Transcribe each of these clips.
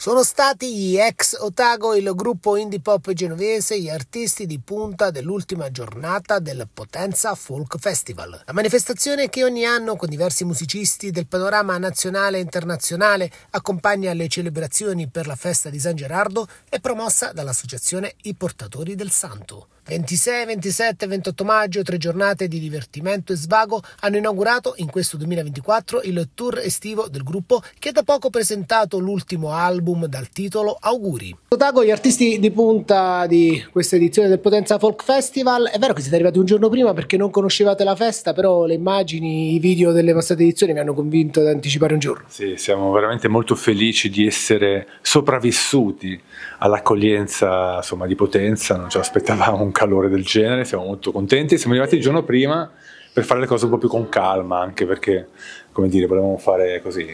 Sono stati gli ex Otago, il gruppo indie pop genovese, gli artisti di punta dell'ultima giornata del Potenza Folk Festival. La manifestazione che ogni anno con diversi musicisti del panorama nazionale e internazionale accompagna le celebrazioni per la festa di San Gerardo è promossa dall'associazione I Portatori del Santo. 26, 27 e 28 maggio tre giornate di divertimento e svago hanno inaugurato in questo 2024 il tour estivo del gruppo che da poco presentato l'ultimo album dal titolo Auguri. Tago, gli artisti di punta di questa edizione del Potenza Folk Festival, è vero che siete arrivati un giorno prima perché non conoscevate la festa, però le immagini, i video delle passate edizioni mi hanno convinto ad anticipare un giorno. Sì, siamo veramente molto felici di essere sopravvissuti all'accoglienza di Potenza, non ci aspettavamo un calore del genere, siamo molto contenti. Siamo arrivati il giorno prima per fare le cose un po' più con calma, anche perché, come dire, volevamo fare così.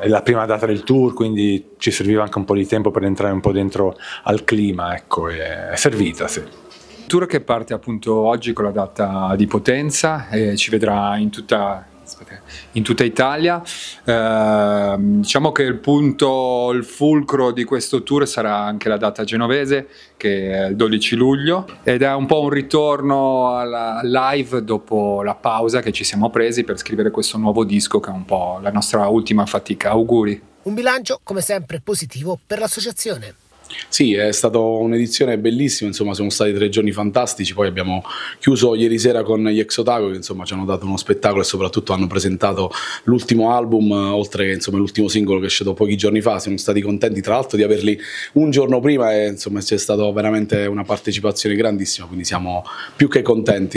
È la prima data del tour, quindi ci serviva anche un po' di tempo per entrare un po' dentro al clima, ecco, è servita, sì. Tour che parte appunto oggi con la data di potenza, e eh, ci vedrà in tutta in tutta Italia. Eh, diciamo che il punto, il fulcro di questo tour sarà anche la data genovese, che è il 12 luglio, ed è un po' un ritorno alla live dopo la pausa che ci siamo presi per scrivere questo nuovo disco, che è un po' la nostra ultima fatica. Auguri! Un bilancio, come sempre, positivo per l'associazione. Sì, è stata un'edizione bellissima, insomma sono stati tre giorni fantastici, poi abbiamo chiuso ieri sera con gli Exotago che insomma ci hanno dato uno spettacolo e soprattutto hanno presentato l'ultimo album, oltre che l'ultimo singolo che è uscito pochi giorni fa, siamo stati contenti tra l'altro di averli un giorno prima e insomma c'è stata veramente una partecipazione grandissima, quindi siamo più che contenti.